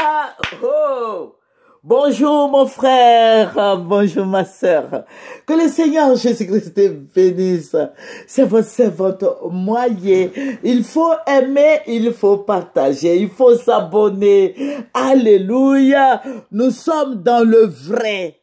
Ah, oh. Bonjour mon frère, bonjour ma sœur. Que le Seigneur Jésus-Christ te bénisse. C'est votre moyen. Il faut aimer, il faut partager, il faut s'abonner. Alléluia. Nous sommes dans le vrai.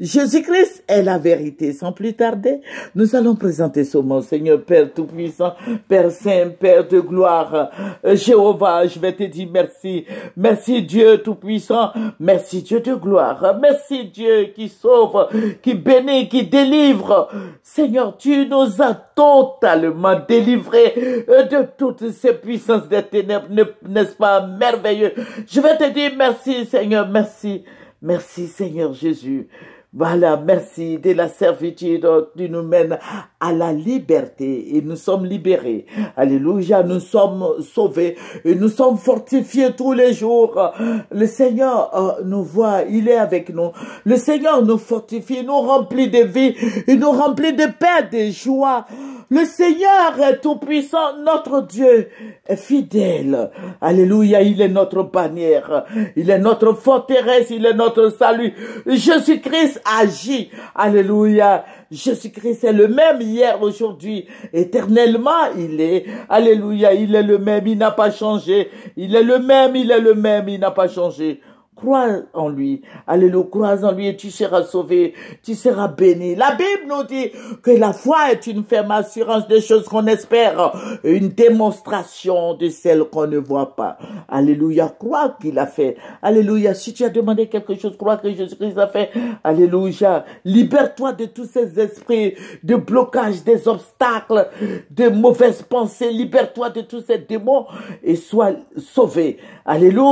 Jésus-Christ est la vérité. Sans plus tarder, nous allons présenter ce mot. Seigneur Père Tout-Puissant, Père Saint, Père de gloire, euh, Jéhovah, je vais te dire merci. Merci Dieu Tout-Puissant, merci Dieu de gloire, merci Dieu qui sauve, qui bénit, qui délivre. Seigneur, tu nous as totalement délivrés euh, de toutes ces puissances des ténèbres, n'est-ce pas merveilleux? Je vais te dire merci Seigneur, merci. Merci Seigneur Jésus. Voilà, merci de la servitude, tu nous mènes à la liberté et nous sommes libérés. Alléluia, nous sommes sauvés et nous sommes fortifiés tous les jours. Le Seigneur euh, nous voit, il est avec nous. Le Seigneur nous fortifie, nous remplit de vie, il nous remplit de paix, de joie. Le Seigneur est Tout-Puissant, notre Dieu, est fidèle. Alléluia, il est notre bannière. Il est notre forteresse. Il est notre salut. Jésus-Christ agit. Alléluia. Jésus-Christ est le même hier, aujourd'hui, éternellement il est. Alléluia, il est le même, il n'a pas changé. Il est le même, il est le même, il n'a pas changé. Crois en lui. Alléluia. Crois en lui et tu seras sauvé. Tu seras béni. La Bible nous dit que la foi est une ferme assurance des choses qu'on espère. Une démonstration de celles qu'on ne voit pas. Alléluia. Crois qu'il a fait. Alléluia. Si tu as demandé quelque chose, crois que Jésus-Christ a fait. Alléluia. Libère-toi de tous ces esprits de blocage, des obstacles, de mauvaises pensées. Libère-toi de tous ces démons et sois sauvé. Alléluia.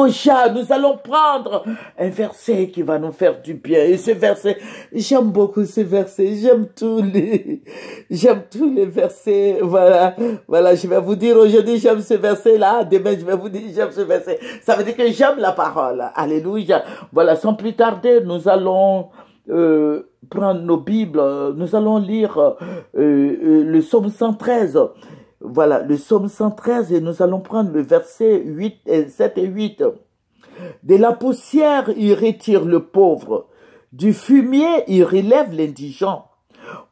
Nous allons prendre un verset qui va nous faire du bien. Et ce verset, j'aime beaucoup ce verset. J'aime tous les, j'aime tous les versets. Voilà, voilà. Je vais vous dire aujourd'hui, j'aime ce verset-là. Demain, je vais vous dire, j'aime ce verset. Ça veut dire que j'aime la parole. Alléluia. Voilà. Sans plus tarder, nous allons, euh, prendre nos Bibles. Nous allons lire euh, euh, le psaume 113 voilà, le psaume 113 et nous allons prendre le verset 8, 7 et 8. De la poussière, il retire le pauvre. Du fumier, il relève l'indigent.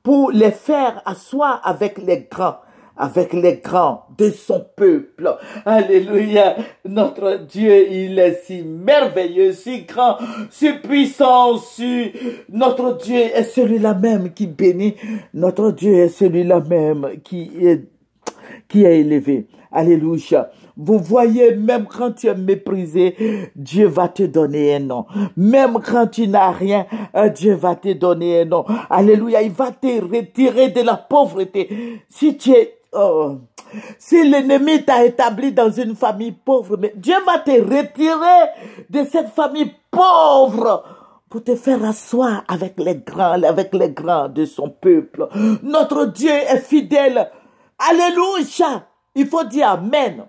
Pour les faire asseoir avec les grands, avec les grands de son peuple. Alléluia. Notre Dieu, il est si merveilleux, si grand, si puissant, si... Notre Dieu est celui-là même qui bénit. Notre Dieu est celui-là même qui est, qui est élevé. Alléluia. Vous voyez, même quand tu es méprisé, Dieu va te donner un nom. Même quand tu n'as rien, euh, Dieu va te donner un nom. Alléluia, il va te retirer de la pauvreté. Si tu es... Oh, si l'ennemi t'a établi dans une famille pauvre, mais Dieu va te retirer de cette famille pauvre pour te faire asseoir avec les grands, avec les grands de son peuple. Notre Dieu est fidèle. Alléluia. Il faut dire Amen.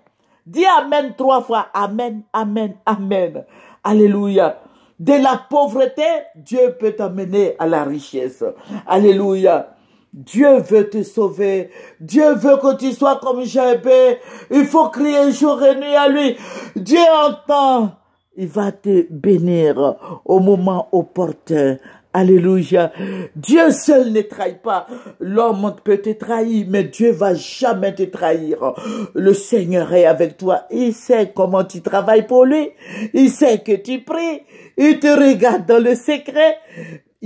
Dis Amen trois fois. Amen, Amen, Amen. Alléluia. De la pauvreté, Dieu peut t'amener à la richesse. Alléluia. Dieu veut te sauver. Dieu veut que tu sois comme Jabé. Il faut crier jour et nuit à lui. Dieu entend. Il va te bénir au moment opportun. Alléluia. Dieu seul ne trahit pas. L'homme peut te trahir, mais Dieu va jamais te trahir. Le Seigneur est avec toi. Il sait comment tu travailles pour lui. Il sait que tu pries. Il te regarde dans le secret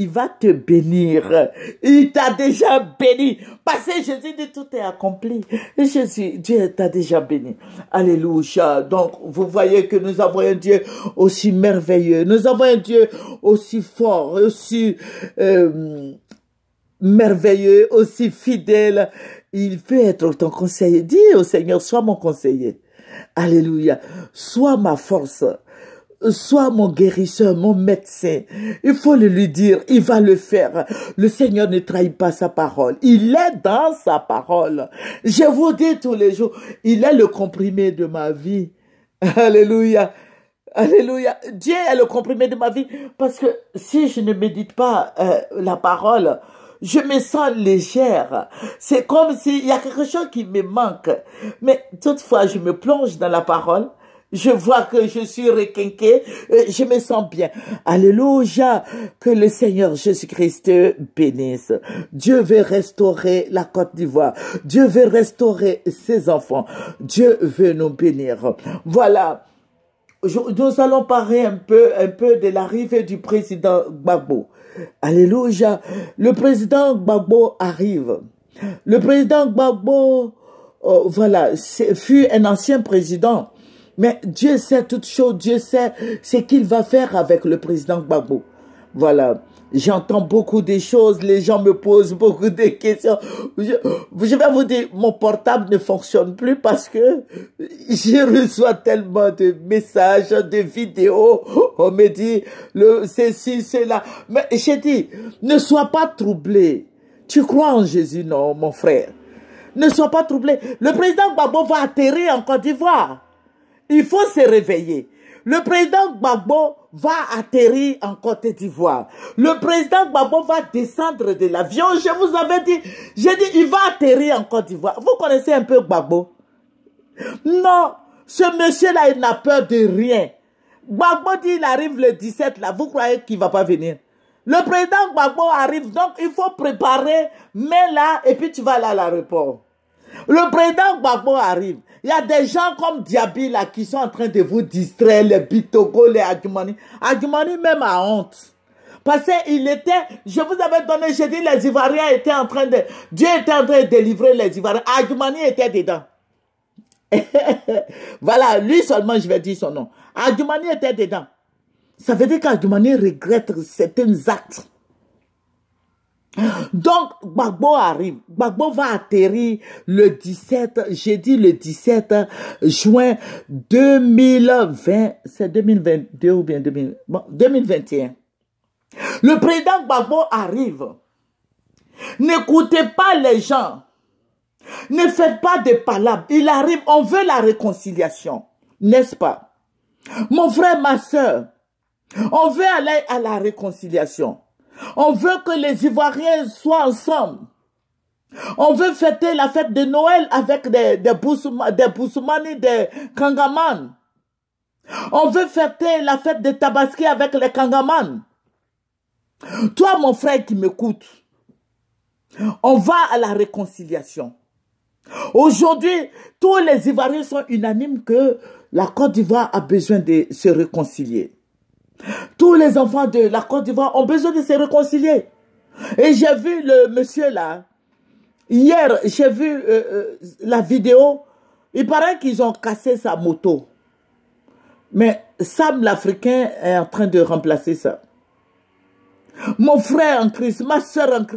il va te bénir. Il t'a déjà béni. Parce que Jésus dit, tout est accompli. Et Jésus, Dieu t'a déjà béni. Alléluia. Donc, vous voyez que nous avons un Dieu aussi merveilleux. Nous avons un Dieu aussi fort, aussi euh, merveilleux, aussi fidèle. Il peut être ton conseiller. Dis au Seigneur, sois mon conseiller. Alléluia. Sois ma force sois mon guérisseur, mon médecin. Il faut le lui dire, il va le faire. Le Seigneur ne trahit pas sa parole. Il est dans sa parole. Je vous dis tous les jours, il est le comprimé de ma vie. Alléluia. Alléluia. Dieu est le comprimé de ma vie parce que si je ne médite pas euh, la parole, je me sens légère. C'est comme s'il y a quelque chose qui me manque. Mais toutefois, je me plonge dans la parole je vois que je suis requinqué. Euh, je me sens bien. Alléluia. Que le Seigneur Jésus-Christ bénisse. Dieu veut restaurer la Côte d'Ivoire. Dieu veut restaurer ses enfants. Dieu veut nous bénir. Voilà. Nous allons parler un peu, un peu de l'arrivée du président Gbagbo. Alléluia. Le président Gbagbo arrive. Le président Gbagbo, euh, voilà, fut un ancien président mais Dieu sait toute chose, Dieu sait ce qu'il va faire avec le président Gbagbo. Voilà. J'entends beaucoup de choses. Les gens me posent beaucoup de questions. Je, vais vous dire, mon portable ne fonctionne plus parce que je reçois tellement de messages, de vidéos. On me dit, le, ceci, cela. Mais j'ai dit, ne sois pas troublé. Tu crois en Jésus, non, mon frère. Ne sois pas troublé. Le président Gbagbo va atterrir en Côte d'Ivoire. Il faut se réveiller. Le président Gbagbo va atterrir en Côte d'Ivoire. Le président Gbagbo va descendre de l'avion. Je vous avais dit, j'ai dit, il va atterrir en Côte d'Ivoire. Vous connaissez un peu Gbagbo Non, ce monsieur-là, il n'a peur de rien. Gbagbo dit, il arrive le 17, là. Vous croyez qu'il ne va pas venir Le président Gbagbo arrive, donc il faut préparer, mets là, et puis tu vas là à l'aéroport. Le président Gbagbo arrive. Il y a des gens comme Diaby qui sont en train de vous distraire, les Bitogo, les Adjumani. Adjumani même a honte. Parce qu'il était, je vous avais donné, j'ai dit, les Ivoiriens étaient en train de, Dieu était en train de délivrer les Ivoiriens. Adjumani était dedans. voilà, lui seulement, je vais dire son nom. Adjumani était dedans. Ça veut dire qu'Adjumani regrette certains actes donc, Gbagbo arrive. Gbagbo va atterrir le 17, jeudi le 17 juin 2020. C'est 2022 ou bien 2021. Le président Gbagbo arrive. N'écoutez pas les gens. Ne faites pas de palabres. Il arrive, on veut la réconciliation. N'est-ce pas? Mon frère, ma soeur, on veut aller à la réconciliation. On veut que les Ivoiriens soient ensemble. On veut fêter la fête de Noël avec des, des, et des des Kangaman. On veut fêter la fête de Tabaski avec les Kangaman. Toi, mon frère qui m'écoute, on va à la réconciliation. Aujourd'hui, tous les Ivoiriens sont unanimes que la Côte d'Ivoire a besoin de se réconcilier. Tous les enfants de la Côte d'Ivoire ont besoin de se réconcilier. Et j'ai vu le monsieur là. Hier, j'ai vu euh, euh, la vidéo. Il paraît qu'ils ont cassé sa moto. Mais Sam l'Africain est en train de remplacer ça. Mon frère en Christ, ma soeur en Christ.